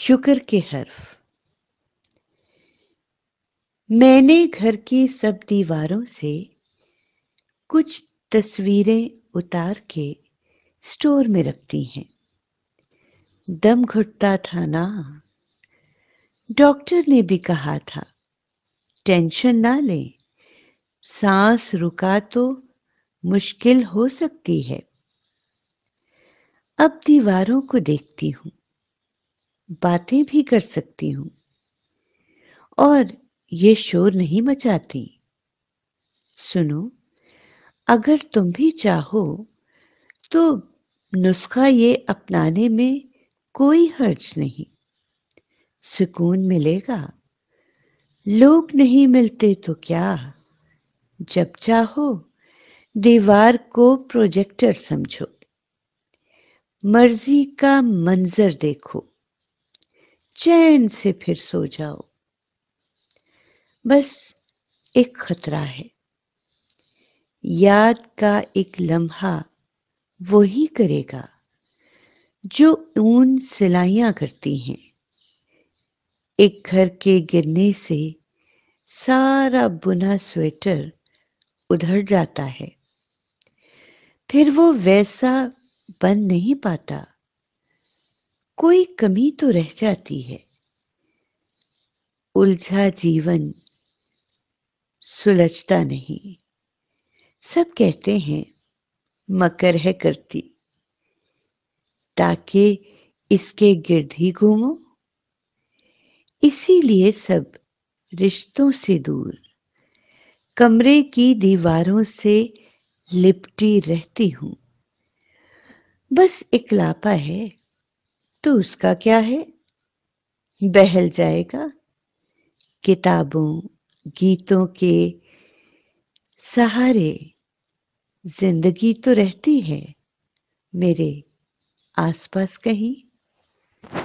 शुक्र के हर्फ मैंने घर की सब दीवारों से कुछ तस्वीरें उतार के स्टोर में रखती हैं दम घुटता था ना डॉक्टर ने भी कहा था टेंशन ना ले सांस रुका तो मुश्किल हो सकती है अब दीवारों को देखती हूं बातें भी कर सकती हूं और ये शोर नहीं मचाती सुनो अगर तुम भी चाहो तो नुस्खा ये अपनाने में कोई हर्ज नहीं सुकून मिलेगा लोग नहीं मिलते तो क्या जब चाहो दीवार को प्रोजेक्टर समझो मर्जी का मंजर देखो चैन से फिर सो जाओ बस एक खतरा है याद का एक लम्हा वही करेगा जो ऊन सिलाइया करती हैं एक घर के गिरने से सारा बुना स्वेटर उधर जाता है फिर वो वैसा बन नहीं पाता कोई कमी तो रह जाती है उलझा जीवन सुलझता नहीं सब कहते हैं मकर है करती ताकि इसके गिर्द ही घूमो इसीलिए सब रिश्तों से दूर कमरे की दीवारों से लिपटी रहती हूं बस इकलापा है तो उसका क्या है बहल जाएगा किताबों गीतों के सहारे जिंदगी तो रहती है मेरे आसपास कहीं